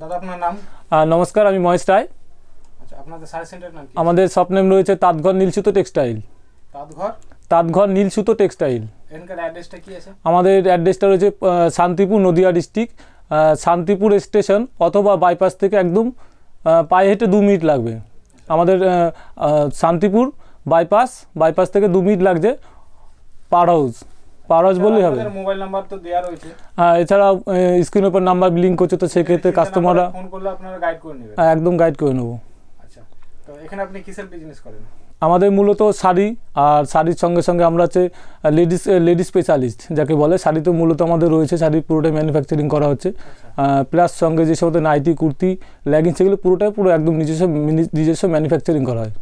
দাদা আপনার নাম নমস্কার আমি মহেশ রায় আচ্ছা, আমাদের সব নেম রয়েছে তাঁতঘর নীলসুতো টেক্সটাইল তাঁতঘর তাঁতঘর নীলসুতো টেক্সটাইল আমাদের অ্যাড্রেসটা রয়েছে শান্তিপুর নদিয়া ডিস্ট্রিক্ট শান্তিপুর স্টেশন অথবা বাইপাস থেকে একদম পায়ে হেঁটে দু মিনিট লাগবে আমাদের শান্তিপুর বাইপাস বাইপাস থেকে দু মিনিট লাগছে পার হাউস পাওয়ার বললেই হবে মোবাইল নাম্বার তো দেয়া রয়েছে হ্যাঁ এছাড়া স্ক্রিনের উপর নাম্বার লিংক করছে তো সেক্ষেত্রে কাস্টমাররা ফোন করলে আপনারা গাইড করে নেবেন হ্যাঁ, একদম গাইড করে নেব আচ্ছা তো এখানে আপনি কিসের বিজনেস করেন আমাদের মূলত শাড়ি আর শাড়ির সঙ্গে সঙ্গে আমরা হচ্ছে লেডিস লেডিস স্পেশালিস্ট যাকে বলে শাড়ি তো মূলত আমাদের রয়েছে শাড়ি পুরোটাই ম্যানুফ্যাকচারিং করা হচ্ছে প্লাস আচ্ছা। সঙ্গে যে সমস্ত নাইটি কুর্তি লেগিংস সেগুলো পুরোটাই পুরো একদম নিজস্ব নিজস্ব ম্যানুফ্যাকচারিং করা হয়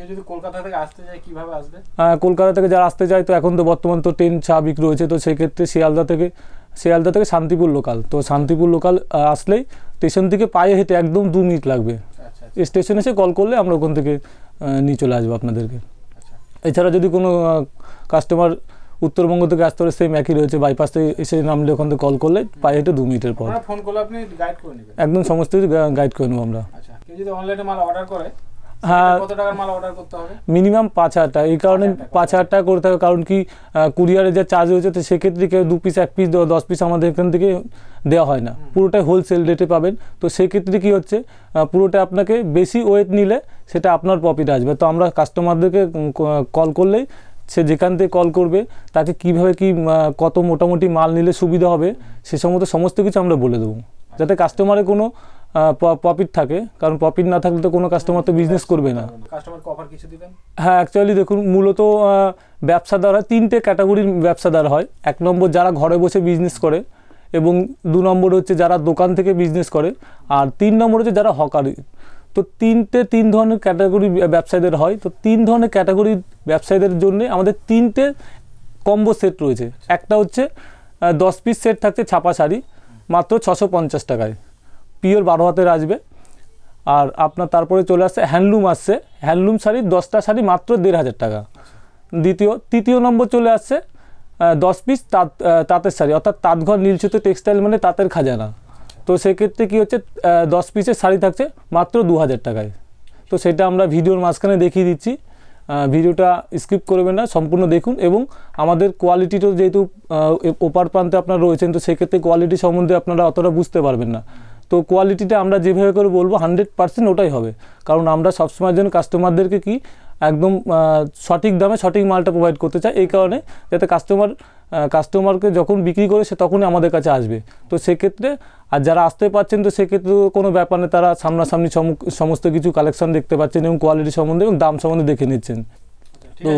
হ্যাঁ, কলকাতা থেকে যারা আসতে যায় তো এখন তো বর্তমান তো ট্রেন স্বাভাবিক রয়েছে তো সেক্ষেত্রে শিয়ালদা থেকে শিয়ালদা থেকে শান্তিপুর লোকাল তো শান্তিপুর লোকাল আসলেই স্টেশন থেকে পায়ে হেঁটে একদম দু মিনিট লাগবে স্টেশন আচ্ছা, আচ্ছা। এসে কল করলে আমরা ওখান থেকে নিয়ে চলে আসবো আপনাদেরকে আচ্ছা। এছাড়া যদি কোনো কাস্টমার উত্তরবঙ্গ থেকে আসতে হলে সেম একই রয়েছে বাইপাস থেকে এসে নামলে ওখান থেকে কল করলে পায়ে হেঁটে দু মিনিটের পর ফোন করলে আপনি গাইড করে নেবেন একদম সমস্ত গাইড করে নেবো আমরা আচ্ছা কেউ যদি অনলাইনে মাল অর্ডার করে মিনিমাম হ্যাঁ। পাঁচ হাজার টাকা এই কারণে পাঁচ হাজার টাকা করতে হবে কারণ কি কুরিয়ারে যা চার্জ হয়েছে তো সেক্ষেত্রে কেউ দু পিস এক পিস দশ পিস আমাদের এখান থেকে দেওয়া হয় না পুরোটাই হোলসেল রেটে পাবেন তো সেক্ষেত্রে কি হচ্ছে পুরোটা আপনাকে বেশি ওয়েট নিলে সেটা আপনার প্রফিট আসবে তো আমরা কাস্টমারদেরকে কল করলেই সে যেখান থেকে কল করবে তাকে কিভাবে কি কত মোটামুটি মাল নিলে সুবিধা হবে সে সমস্ত সমস্ত কিছু আমরা বলে দেবো যাতে কাস্টমারের কোনো প্রফিট থাকে কারণ প্রফিট না থাকলে তো কোনো কাস্টমার তো বিজনেস করবে না হ্যাঁ অ্যাকচুয়ালি দেখুন মূলত ব্যবসাদার হয় তিনটে ক্যাটাগরির ব্যবসাদার হয় এক নম্বর যারা ঘরে বসে বিজনেস করে এবং দু নম্বর হচ্ছে যারা দোকান থেকে বিজনেস করে আর তিন নম্বর হচ্ছে যারা হকারি তো তিনটে তিন ধরনের ক্যাটাগরি ব্যবসায়ীদের হয় তো তিন ধরনের ক্যাটাগরি ব্যবসায়ীদের জন্য আমাদের তিনটে কম্বো সেট রয়েছে একটা হচ্ছে দশ পিস সেট থাকছে ছাপা শাড়ি মাত্র ছশো পঞ্চাশ টাকায় পিওর বারো হাতের আসবে আর আপনার তারপরে চলে আসছে হ্যান্ডলুম আসছে হ্যান্ডলুম শাড়ি দশটা শাড়ি মাত্র দেড় হাজার টাকা আচ্ছা। দ্বিতীয় তৃতীয় নম্বর চলে আসছে দশ পিস তাঁত তাঁতের শাড়ি অর্থাৎ তাঁতঘর নীলছুতো টেক্সটাইল মানে তাঁতের খাজানা তো সেক্ষেত্রে কী হচ্ছে দশ পিসের শাড়ি থাকছে মাত্র দু হাজার টাকায় তো সেটা আমরা ভিডিওর মাঝখানে দেখিয়ে দিচ্ছি ভিডিওটা স্কিপ করবেন না সম্পূর্ণ দেখুন এবং আমাদের কোয়ালিটিটাও যেহেতু ওপার প্রান্তে আপনারা রয়েছেন তো সেক্ষেত্রে কোয়ালিটি সম্বন্ধে আপনারা অতটা বুঝতে পারবেন না তো কোয়ালিটিটা আমরা যেভাবে করে বলবো হান্ড্রেড পার্সেন্ট ওটাই হবে কারণ আমরা সবসময় যেন কাস্টমারদেরকে কি একদম সঠিক দামে সঠিক মালটা প্রোভাইড করতে চাই এই কারণে যাতে কাস্টমার কাস্টমারকে যখন বিক্রি করে সে তখনই আমাদের কাছে আসবে তো সেক্ষেত্রে আর যারা আসতে পাচ্ছেন তো সেক্ষেত্রে কোনো ব্যাপার না তারা সামনাসামনি সমস্ত কিছু কালেকশন দেখতে পাচ্ছেন এবং কোয়ালিটি সম্বন্ধে এবং দাম সম্বন্ধে দেখে নিচ্ছেন তো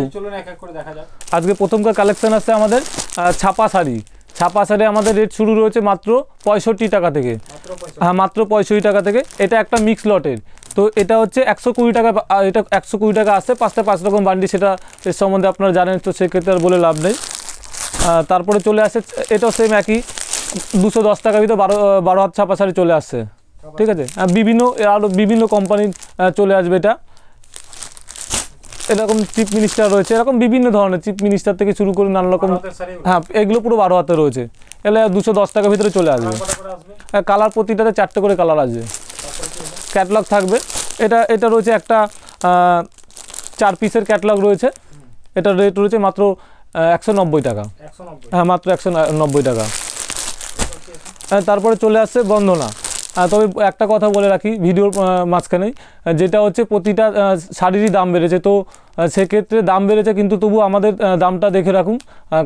আজকে প্রথমকার কালেকশন আছে আমাদের ছাপা শাড়ি ছাপা শাড়ি আমাদের রেট শুরু রয়েছে মাত্র পঁয়ষট্টি টাকা থেকে হ্যাঁ মাত্র পঁয়ষট্টি টাকা থেকে এটা একটা মিক্স লটের তো এটা হচ্ছে একশো কুড়ি টাকা এটা একশো কুড়ি টাকা আসে পাঁচটা পাঁচ রকম বান্ডি সেটা এর সম্বন্ধে আপনারা জানেন তো সেক্ষেত্রে আর বলে লাভ নেই তারপরে চলে আসে এটাও সেম একই দুশো দশ টাকা ভিতরে বারো বারো হাত ছাপা সারি চলে আসছে ঠিক আছে বিভিন্ন আরও বিভিন্ন কোম্পানির চলে আসবে এটা এরকম চিফ মিনিস্টার রয়েছে এরকম বিভিন্ন ধরনের চিপ মিনিস্টার থেকে শুরু করে নানা রকম হ্যাঁ এগুলো পুরো বারো হাতে রয়েছে এলে দুশো দশ টাকার ভিতরে চলে আসবে হ্যাঁ কালার প্রতিটাতে চারটে করে কালার আসবে ক্যাটলগ থাকবে এটা এটা রয়েছে একটা চার পিসের ক্যাটলগ রয়েছে এটা রেট রয়েছে মাত্র একশো নব্বই টাকা হ্যাঁ মাত্র একশো টাকা হ্যাঁ তারপরে চলে আসছে বন্ধনা তবে একটা কথা বলে রাখি ভিডিওর মাঝখানে যেটা হচ্ছে প্রতিটা শাড়িরই দাম বেড়েছে তো সেক্ষেত্রে দাম বেড়েছে কিন্তু তবু আমাদের দামটা দেখে রাখুন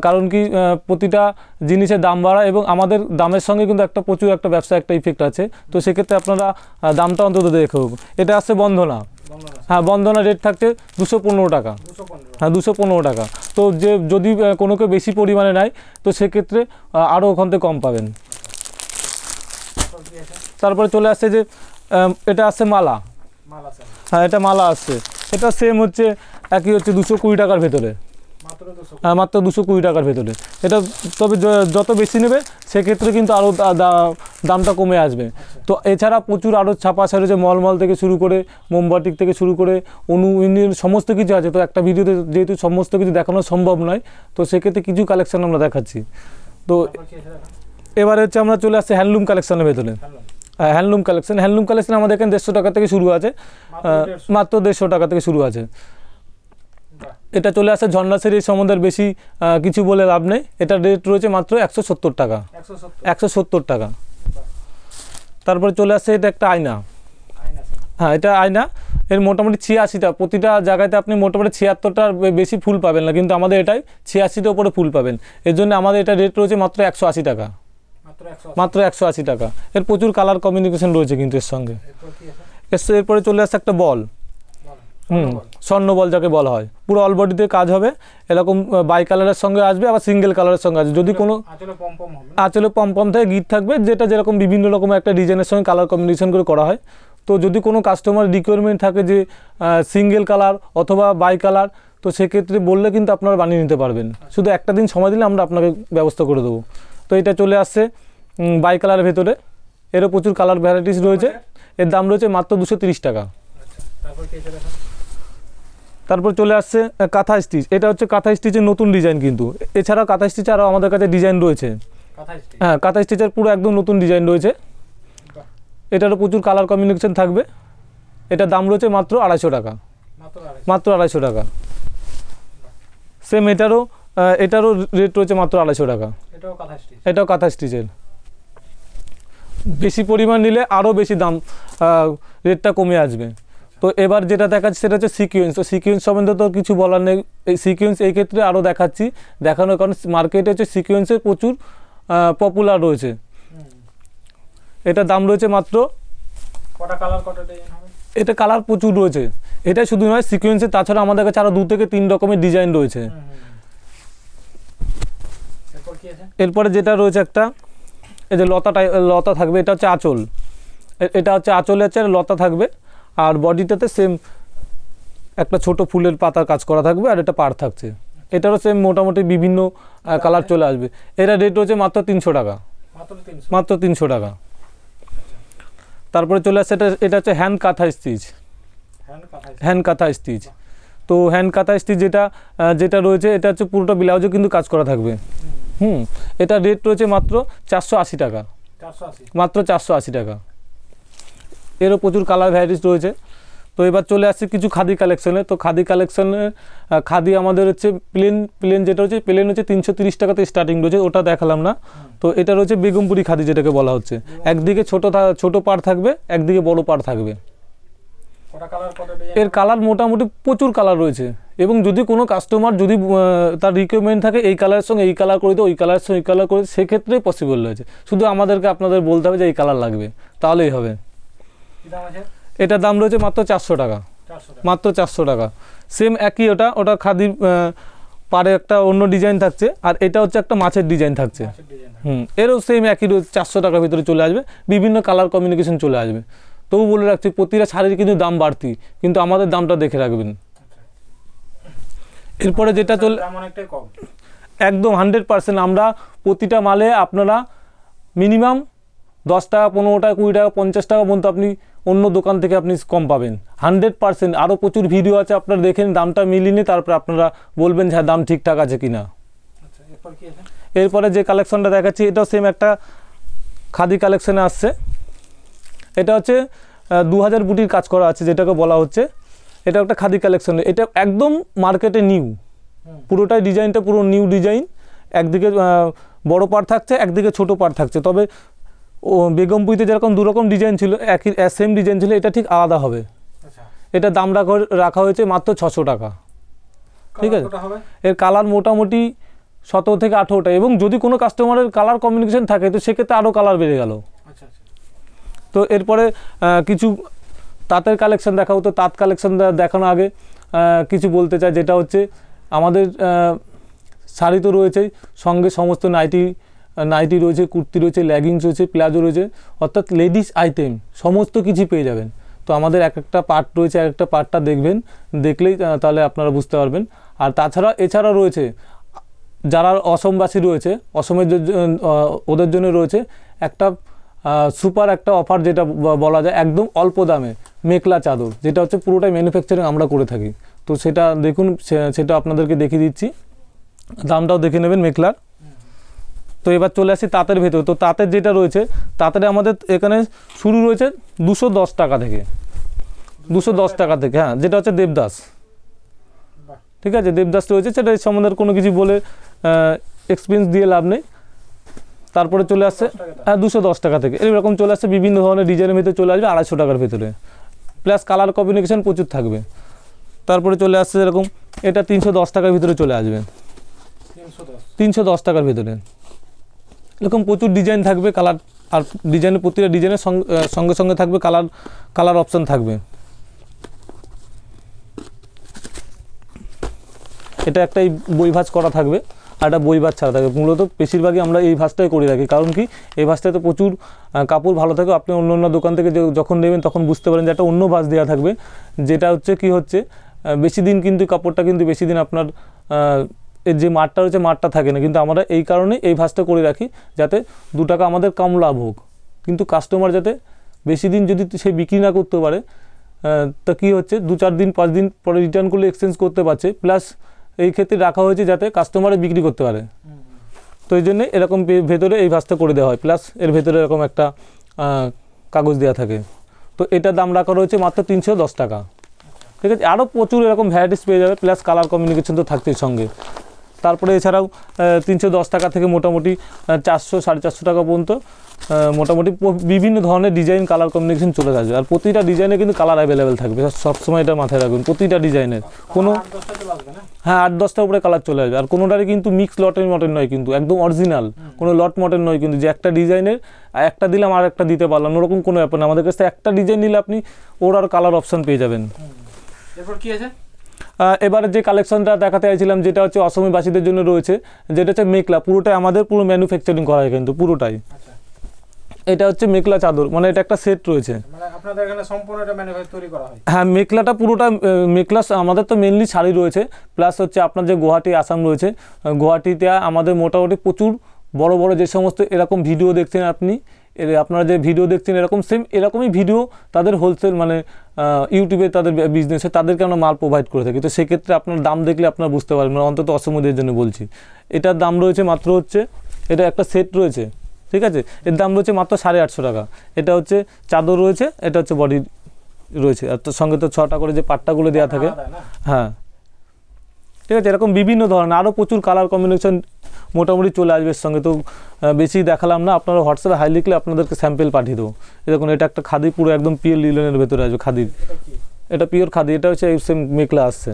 কারণ কি প্রতিটা জিনিসের দাম বাড়া এবং আমাদের দামের সঙ্গে কিন্তু একটা প্রচুর একটা ব্যবসা একটা ইফেক্ট আছে তো সেক্ষেত্রে আপনারা দামটা অন্তত দেখে এটা আসছে বন্ধনা হ্যাঁ বন্ধনা রেট থাকছে দুশো পনেরো টাকা হ্যাঁ দুশো পনেরো টাকা তো যে যদি কোনো কেউ বেশি পরিমাণে নেয় তো সেক্ষেত্রে আরও ওখান থেকে কম পাবেন তারপরে চলে আসছে যে এটা আছে মালা হ্যাঁ এটা মালা আসছে এটা সেম হচ্ছে একই হচ্ছে দুশো কুড়ি টাকার ভেতরে হ্যাঁ মাত্র দুশো কুড়ি টাকার ভেতরে এটা তবে যত বেশি নেবে সেক্ষেত্রে কিন্তু আরও দামটা কমে আসবে আচ্ছা। তো এছাড়া প্রচুর আরও ছাপা ছাড়ে যে মলমল থেকে শুরু করে মোমবাটিক থেকে শুরু করে অনু ইন্ডিয়ান সমস্ত কিছু আছে তো একটা ভিডিওতে যেহেতু সমস্ত কিছু দেখানো সম্ভব নয় তো সেক্ষেত্রে কিছু কালেকশান আমরা দেখাচ্ছি তো এবারে হচ্ছে আমরা চলে আসছি হ্যান্ডলুম কালেকশানের ভেতরে হ্যান্ডলুম কালেকশন হ্যান্ডলুম কালেকশন আমাদের এখানে দেড়শো টাকা থেকে শুরু আছে মাত্র দেড়শো টাকা থেকে শুরু আছে এটা চলে আসে ঝর্ণা সেরি সম্বন্ধে বেশি কিছু বলে লাভ নেই এটা রেট রয়েছে মাত্র একশো সত্তর টাকা একশো সত্তর টাকা তারপরে চলে আসে এটা একটা আয়না হ্যাঁ এটা আয়না এর মোটামুটি ছিয়াশিটা প্রতিটা জায়গাতে আপনি মোটামুটি ছিয়াত্তরটার বেশি ফুল পাবেন না কিন্তু আমাদের এটাই ছিয়াশিটার উপরে ফুল পাবেন এর জন্য আমাদের এটা রেট রয়েছে মাত্র একশো আশি টাকা মাত্র একশো আশি টাকা এর প্রচুর কালার কমিউনিকেশন রয়েছে কিন্তু এর সঙ্গে এরপরে চলে আসছে একটা বল হুম স্বর্ণ বল যাকে বলা হয় পুরো অল বডিতে কাজ হবে এরকম বাই কালারের সঙ্গে আসবে আবার সিঙ্গেল কালারের সঙ্গে আসবে যদি কোনো আঁচলে পম্পম থেকে গিট থাকবে যেটা যেরকম বিভিন্ন রকম একটা ডিজাইনের সঙ্গে কালার কম্বিনেশন করে করা হয় তো যদি কোনো কাস্টমার রিকোয়ারমেন্ট থাকে যে সিঙ্গেল কালার অথবা বাই কালার তো সেক্ষেত্রে বললে কিন্তু আপনারা বানিয়ে নিতে পারবেন আচ্ছা। শুধু একটা দিন সময় দিলে আমরা আপনাকে ব্যবস্থা করে দেবো তো এটা চলে আসছে বাই কালারের ভেতরে এরও প্রচুর কালার ভ্যারাইটিস রয়েছে এর দাম রয়েছে মাত্র দুশো টাকা আচ্ছা, তারপর চলে আসছে কাঁথা স্টিচ এটা হচ্ছে কাঁথা স্টিচের নতুন ডিজাইন কিন্তু এছাড়াও কাঁথা স্টিচ আরও আমাদের কাছে ডিজাইন রয়েছে হ্যাঁ কাঁথা স্টিচের পুরো একদম নতুন ডিজাইন রয়েছে এটারও প্রচুর কালার কম্বিনেশন থাকবে এটা দাম রয়েছে মাত্র আড়াইশো টাকা মাত্র আড়াইশো টাকা সেম এটারও এটারও রেট রয়েছে মাত্র আড়াইশো টাকা এটাও কাঁথা স্টিচের বেশি পরিমাণ নিলে আরও বেশি দাম রেটটা কমে আসবে তো এবার যেটা দেখাচ্ছি সেটা হচ্ছে সিকুয়েন্স তো সিকুয়েন্স সম্বন্ধে তো কিছু বলার নেই এই সিকুয়েন্স এই ক্ষেত্রে আরও দেখাচ্ছি দেখানোর কারণ মার্কেটে হচ্ছে সিকুয়েন্সের প্রচুর পপুলার রয়েছে এটা দাম রয়েছে মাত্র এটা কালার প্রচুর রয়েছে এটা শুধু নয় সিকুয়েন্সে তাছাড়া আমাদের কাছে আরও দু থেকে তিন রকমের ডিজাইন রয়েছে এরপরে যেটা রয়েছে একটা এই যে লতাটা লতা থাকবে এটা হচ্ছে আঁচল এটা হচ্ছে আঁচলে হচ্ছে লতা থাকবে আর বডিটাতে সেম একটা ছোট ফুলের পাতার কাজ করা থাকবে আর এটা পার থাকছে এটারও সেম মোটামুটি বিভিন্ন কালার চলে আসবে এটা রেট হচ্ছে মাত্র তিনশো টাকা মাত্র তিনশো টাকা তারপরে চলে আসছে এটা এটা হচ্ছে hand kantha stitch hand kantha stitch তো হ্যান্ড কাঁথা স্টিচ যেটা যেটা রয়েছে এটা হচ্ছে পুরোটা ব্লাউজও কিন্তু কাজ করা থাকবে হুম এটা রেট রয়েছে মাত্র চারশো আশি টাকা মাত্র চারশো আশি টাকা এরও প্রচুর কালার ভ্যারাইটিস রয়েছে তো এবার চলে আসছে কিছু খাদি কালেকশনে তো খাদি কালেকশনে খাদি আমাদের হচ্ছে প্লেন প্লেন যেটা হচ্ছে প্লেন হচ্ছে তিনশো তিরিশ টাকাতে স্টার্টিং রয়েছে ওটা দেখালাম না তো এটা রয়েছে বেগমপুরি খাদি যেটাকে বলা হচ্ছে একদিকে ছোটো ছোটো পাড় থাকবে একদিকে বড় পাড় থাকবে এর কালার মোটামুটি প্রচুর কালার রয়েছে এবং যদি কোনো কাস্টমার যদি তার রিকোয়ারমেন্ট থাকে এই কালারের সঙ্গে এই কালার করে দিতে ওই কালারের সঙ্গে এই কালার করে সেক্ষেত্রেই পসিবল রয়েছে শুধু আমাদেরকে আপনাদের বলতে হবে যে এই কালার লাগবে তাহলেই হবে এটার দাম রয়েছে মাত্র চারশো টাকা মাত্র চারশো টাকা সেম একই ওটা ওটা খাদি পারে একটা অন্য ডিজাইন থাকছে আর এটা হচ্ছে একটা মাছের ডিজাইন থাকছে হুম এরও সেম একই চারশো টাকার ভিতরে চলে আসবে বিভিন্ন কালার কমিউনিকেশন চলে আসবে তবু বলে রাখছি প্রতিটা শাড়ির কিন্তু দাম বাড়তি কিন্তু আমাদের দামটা দেখে রাখবেন আচ্ছা। এরপরে যেটা চলে একদম হান্ড্রেড পার্সেন্ট আমরা প্রতিটা মালে আপনারা মিনিমাম দশ টাকা পনেরো টাকা কুড়ি টাকা পঞ্চাশ টাকা পর্যন্ত আপনি অন্য দোকান থেকে আপনি কম পাবেন হান্ড্রেড পার্সেন্ট আরও প্রচুর ভিডিও আছে আপনারা দেখেন দামটা মিলিয়ে নিয়ে তারপরে আপনারা বলবেন যে হ্যাঁ দাম ঠিকঠাক আছে আচ্ছা, কি না এরপরে যে কালেকশনটা দেখাচ্ছি এটাও সেম একটা খাদি কালেকশানে আসছে এটা হচ্ছে দু হাজার বুটির কাজ করা আছে যেটাকে বলা হচ্ছে এটা একটা খাদি কালেকশন এটা একদম মার্কেটে নিউ পুরোটাই ডিজাইনটা পুরো নিউ ডিজাইন একদিকে বড় পার থাকছে একদিকে ছোট পার থাকছে তবে ও বেগমপুরিতে যেরকম দুরকম ডিজাইন ছিল একই সেম ডিজাইন ছিল এটা ঠিক আলাদা হবে আচ্ছা। এটা দাম রাখা রাখা হয়েছে মাত্র ছশো টাকা ঠিক আছে এর কালার মোটামুটি সতেরো থেকে আঠেরোটা এবং যদি কোনো কাস্টমারের কালার কমিউনিকেশন থাকে তো সেক্ষেত্রে আরও কালার বেড়ে গেল তো এরপরে কিছু তাঁতের কালেকশান দেখাবো তো তাঁত কালেকশান দেখানো আগে কিছু বলতে চাই যেটা হচ্ছে আমাদের শাড়ি তো রয়েছেই সঙ্গে সমস্ত নাইটি নাইটি রয়েছে কুর্তি রয়েছে লেগিংস রয়েছে প্লাজো রয়েছে অর্থাৎ লেডিস আইটেম সমস্ত কিছু পেয়ে যাবেন তো আমাদের এক একটা পার্ট রয়েছে এক একটা পার্টটা দেখবেন দেখলেই তাহলে আপনারা বুঝতে পারবেন আর তাছাড়া এছাড়া রয়েছে যারা অসমবাসী রয়েছে অসমের ওদের জন্য রয়েছে একটা সুপার একটা অফার যেটা বলা যায় একদম অল্প দামে মেকলা চাদর যেটা হচ্ছে পুরোটাই ম্যানুফ্যাকচারিং আমরা করে থাকি তো সেটা দেখুন সেটা আপনাদেরকে দেখিয়ে দিচ্ছি দামটাও দেখে নেবেন মেকলার তো এবার চলে আসি তাঁতের ভেতরে তো তাঁতের যেটা রয়েছে তাঁতের আমাদের এখানে শুরু রয়েছে দুশো দশ টাকা থেকে দুশো দশ টাকা থেকে হ্যাঁ যেটা হচ্ছে দেবদাস ঠিক আছে দেবদাস রয়েছে সেটা সম্বন্ধে কোনো কিছু বলে এক্সপিরিয়েন্স দিয়ে লাভ নেই তারপরে চলে আসছে হ্যাঁ দুশো দশ টাকা থেকে এরকম চলে আসছে বিভিন্ন ধরনের ডিজাইনের ভিতরে চলে আসবে আড়াইশো টাকার ভিতরে প্লাস কালার কম্বিনেশন প্রচুর থাকবে তারপরে চলে আসছে এরকম এটা তিনশো দশ টাকার ভিতরে চলে আসবে তিনশো দশ টাকার ভিতরে এরকম প্রচুর ডিজাইন থাকবে কালার আর ডিজাইনের প্রতিটা ডিজাইনের সঙ্গে সঙ্গে থাকবে কালার কালার অপশান থাকবে এটা একটাই বইভাজ করা থাকবে একটা বই বাদ ছাড়া থাকে মূলত বেশিরভাগই আমরা এই ভাজটাই করে রাখি কারণ কি এই তো প্রচুর কাপড় ভালো থাকে আপনি অন্য অন্য দোকান থেকে যখন নেবেন তখন বুঝতে পারেন যে একটা অন্য ভাজ দেওয়া থাকবে যেটা হচ্ছে কি হচ্ছে বেশি দিন কিন্তু কাপড়টা কিন্তু বেশি দিন আপনার এর যে মাঠটা রয়েছে মাঠটা থাকে না কিন্তু আমরা এই কারণে এই ভাঁজটা করে রাখি যাতে দু টাকা আমাদের কম লাভ হোক কিন্তু কাস্টমার যাতে বেশি দিন যদি সে বিক্রি না করতে পারে তা কী হচ্ছে দু চার দিন পাঁচ দিন পরে রিটার্ন করলে এক্সচেঞ্জ করতে পারছে প্লাস এই ক্ষেত্রে রাখা হয়েছে যাতে কাস্টমারে বিক্রি করতে পারে তো এই জন্যে এরকম ভেতরে এই ভাজটা করে দেওয়া হয় প্লাস এর ভেতরে এরকম একটা কাগজ দেওয়া থাকে তো এটার দাম রাখা রয়েছে মাত্র তিনশো দশ টাকা আচ্ছা। ঠিক আছে আরও প্রচুর এরকম ভ্যারাইটিস পেয়ে যাবে প্লাস কালার কমিউনিকেশন তো থাকতেই সঙ্গে তারপরে এছাড়াও তিনশো দশ টাকা থেকে মোটামুটি চারশো সাড়ে চারশো টাকা পর্যন্ত মোটামুটি বিভিন্ন ধরনের ডিজাইন কালার কম্বিনেশন চলে আসবে আর প্রতিটা ডিজাইনে কিন্তু কালার অ্যাভেলেবেল থাকবে সবসময় এটা মাথায় রাখবেন প্রতিটা ডিজাইনের কোনো হ্যাঁ আট দশটার উপরে কালার চলে আসবে আর কোনোটারই কিন্তু মিক্স লটের মটের নয় কিন্তু একদম অরিজিনাল কোনো লট মটের নয় কিন্তু যে একটা ডিজাইনের একটা দিলাম আর একটা দিতে পারলাম ওরকম কোনো ব্যাপার না আমাদের কাছে একটা ডিজাইন নিলে আপনি ওর আর কালার অপশান পেয়ে যাবেন এরপর আছে এবারে যে কালেকশনটা দেখাতে চাইছিলাম যেটা হচ্ছে অসমীবাসীদের জন্য রয়েছে যেটা হচ্ছে মেকলা পুরোটাই আমাদের পুরো ম্যানুফ্যাকচারিং করা হয় কিন্তু পুরোটাই আচ্ছা। এটা হচ্ছে মেকলা চাদর মানে এটা একটা সেট রয়েছে মানে হ্যাঁ মেকলাটা পুরোটা মেকলা আমাদের তো মেনলি শাড়ি রয়েছে প্লাস হচ্ছে আপনার যে গুয়াহাটি আসাম রয়েছে গুয়াহাটিতে আমাদের মোটামুটি প্রচুর বড় বড় যে সমস্ত এরকম ভিডিও দেখছেন আপনি আপনারা যে ভিডিও দেখছেন এরকম সেম এরকমই ভিডিও তাদের হোলসেল মানে ইউটিউবে তাদের বিজনেসে তাদেরকে আমরা মাল প্রোভাইড করে থাকি তো সেক্ষেত্রে আপনার দাম দেখলে আপনারা বুঝতে পারবেন অন্তত অসমদের জন্য বলছি এটার দাম রয়েছে মাত্র হচ্ছে এটা একটা সেট রয়েছে ঠিক আছে এর দাম রয়েছে মাত্র সাড়ে আটশো টাকা এটা হচ্ছে চাদর রয়েছে এটা হচ্ছে বডি রয়েছে আর তোর সঙ্গে তো ছটা করে যে পাট্টাগুলো দেওয়া থাকে হ্যাঁ ঠিক আছে এরকম বিভিন্ন ধরনের আরও প্রচুর কালার কম্বিনেশন মোটামুটি চলে আসবে এর সঙ্গে তো বেশি দেখালাম না আপনারা হোয়াটসঅ্যাপে হাই লিখলে আপনাদেরকে স্যাম্পেল পাঠিয়ে দেবো এরকম এটা একটা খাদি পুরো একদম পিওর লিলনের ভেতরে আসবে খাদির এটা পিওর খাদি এটা হচ্ছে সেম মেকলা আসছে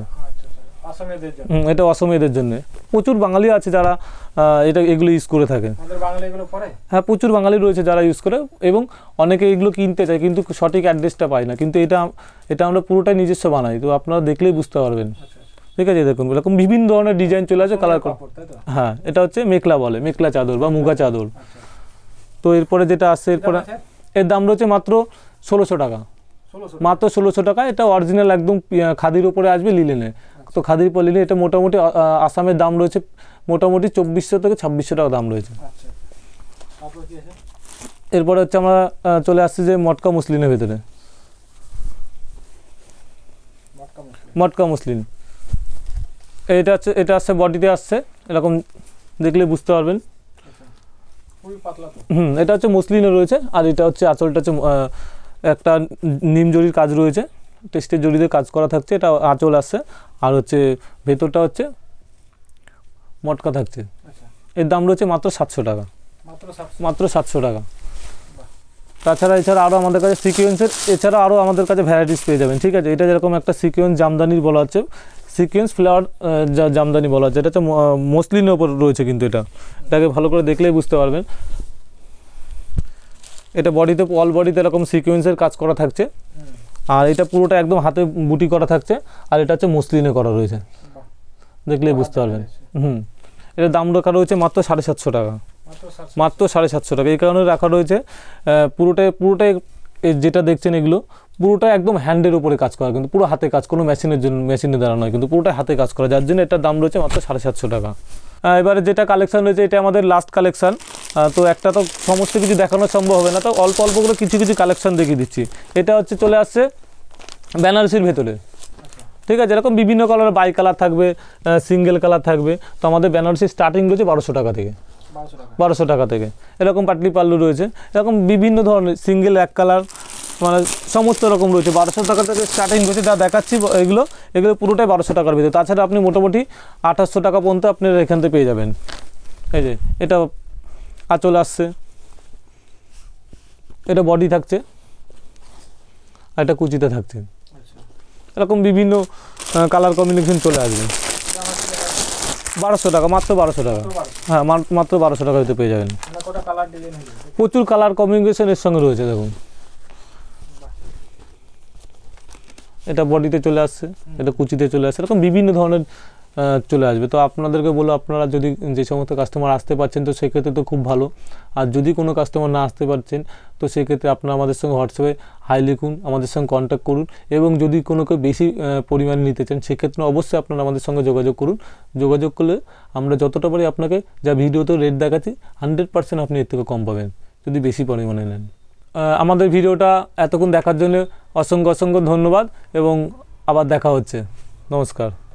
এটা অসমীয়দের জন্য প্রচুর বাঙালি আছে যারা এটা এগুলো ইউজ করে থাকে হ্যাঁ প্রচুর বাঙালি রয়েছে যারা ইউজ করে এবং অনেকে এগুলো কিনতে চায় কিন্তু সঠিক অ্যাড্রেসটা পায় না কিন্তু এটা এটা আমরা পুরোটাই নিজস্ব বানাই তো আপনারা দেখলেই বুঝতে পারবেন আচ্ছা। ঠিক আছে দেখুন এরকম বিভিন্ন ধরনের ডিজাইন চলে আসে কালার হ্যাঁ এটা হচ্ছে মেকলা বলে মেকলা চাদর বা মুগা আচ্ছা, চাদর আচ্ছা। তো এরপরে যেটা আসছে এরপরে এর দাম রয়েছে মাত্র ষোলোশো টাকা মাত্র ষোলোশো টাকা এটা অরিজিনাল একদম খাদির উপরে আসবে লিলেনে আচ্ছা। তো খাদির উপর লিলেন এটা মোটামুটি আসামের দাম রয়েছে মোটামুটি চব্বিশশো থেকে ছাব্বিশশো টাকা দাম রয়েছে এরপরে হচ্ছে আমরা চলে আসছি যে মটকা মুসলিনের ভেতরে মটকা মুসলিন এটা হচ্ছে এটা আসছে বডিতে আসছে এরকম দেখলে বুঝতে পারবেন হুম এটা হচ্ছে মুসলিনও রয়েছে আর এটা হচ্ছে আঁচলটা হচ্ছে একটা নিম জরির কাজ রয়েছে টেস্টের জড়িতে কাজ করা থাকছে এটা আঁচল আসছে আর হচ্ছে ভেতরটা হচ্ছে মটকা থাকছে আচ্ছা। এর দাম রয়েছে মাত্র সাতশো টাকা মাত্র সাতশো টাকা তাছাড়া এছাড়া আরও আমাদের কাছে সিকোয়েন্সের এছাড়া আরও আমাদের কাছে ভ্যারাইটিস পেয়ে যাবেন ঠিক আছে এটা যেরকম একটা সিকোয়েন্স জামদানির বলা হচ্ছে সিকোয়েন্স ফ্লাওয়ার যা জামদানি বলা হচ্ছে এটা হচ্ছে মসলিনের ওপর রয়েছে কিন্তু এটা এটাকে ভালো করে দেখলেই বুঝতে পারবেন এটা বডিতে অল বডিতে এরকম সিকোয়েন্সের কাজ করা থাকছে আর এটা পুরোটা একদম হাতে বুটি করা থাকছে আর এটা হচ্ছে মসলিনে করা রয়েছে দেখলেই বুঝতে পারবেন হুম এটা দাম রাখা রয়েছে মাত্র সাড়ে সাতশো টাকা মাত্র সাড়ে সাতশো টাকা এই কারণে রাখা রয়েছে পুরোটাই পুরোটাই যেটা দেখছেন এগুলো পুরোটা একদম হ্যান্ডের উপরে কাজ করা কিন্তু পুরো হাতে কাজ কোনো মেশিনের জন্য মেশিনে দ্বারা নয় কিন্তু পুরোটা হাতে কাজ করা যার জন্য এটার দাম রয়েছে মাত্র সাড়ে সাতশো টাকা এবারে যেটা কালেকশান রয়েছে এটা আমাদের লাস্ট কালেকশান তো একটা তো সমস্ত কিছু দেখানো সম্ভব হবে না তো অল্প অল্প করে কিছু কিছু কালেকশান দেখিয়ে দিচ্ছি এটা হচ্ছে চলে আসছে বেনারসির ভেতরে ঠিক আছে এরকম বিভিন্ন কালার বাই কালার থাকবে সিঙ্গেল কালার থাকবে তো আমাদের বেনারসি স্টার্টিং রয়েছে বারোশো টাকা থেকে বারোশো টাকা থেকে এরকম পাটলি পাল্লু রয়েছে এরকম বিভিন্ন ধরনের সিঙ্গেল এক কালার মানে সমস্ত রকম রয়েছে বারোশো টাকা থেকে স্টার্টিং রয়েছে যা দেখাচ্ছি এগুলো এগুলো পুরোটাই বারোশো টাকার ভিতরে তাছাড়া আপনি মোটামুটি আঠাশশো টাকা পর্যন্ত আপনারা এখান থেকে পেয়ে যাবেন এই যে এটা আঁচল আসছে এটা বডি থাকছে আর এটা কুচিতে থাকছে এরকম বিভিন্ন কালার কম্বিনেশন চলে আসবে বারোশো টাকা মাত্র বারোশো টাকা হ্যাঁ মাত্র বারোশো টাকা হয়তো পেয়ে যাবেন প্রচুর কালার কম্বিনেশনের এর সঙ্গে রয়েছে দেখুন এটা বডিতে চলে আসছে এটা কুচিতে চলে আসছে এরকম বিভিন্ন ধরনের চলে আসবে তো আপনাদেরকে বলো আপনারা যদি যে সমস্ত কাস্টমার আসতে পারছেন তো সেক্ষেত্রে তো খুব ভালো আর যদি কোনো কাস্টমার না আসতে পারছেন তো সেক্ষেত্রে আপনারা আমাদের সঙ্গে হোয়াটসঅ্যাপে হাই লিখুন আমাদের সঙ্গে কন্ট্যাক্ট করুন এবং যদি কোনো কেউ বেশি পরিমাণে নিতে চান সেক্ষেত্রে অবশ্যই আপনারা আমাদের সঙ্গে যোগাযোগ করুন যোগাযোগ করলে আমরা যতটা পারি আপনাকে যা ভিডিওতে রেট দেখাচ্ছি হান্ড্রেড পার্সেন্ট আপনি এর থেকে কম পাবেন যদি বেশি পরিমাণে নেন আমাদের ভিডিওটা এতক্ষণ দেখার জন্য অসংখ্য অসংখ্য ধন্যবাদ এবং আবার দেখা হচ্ছে নমস্কার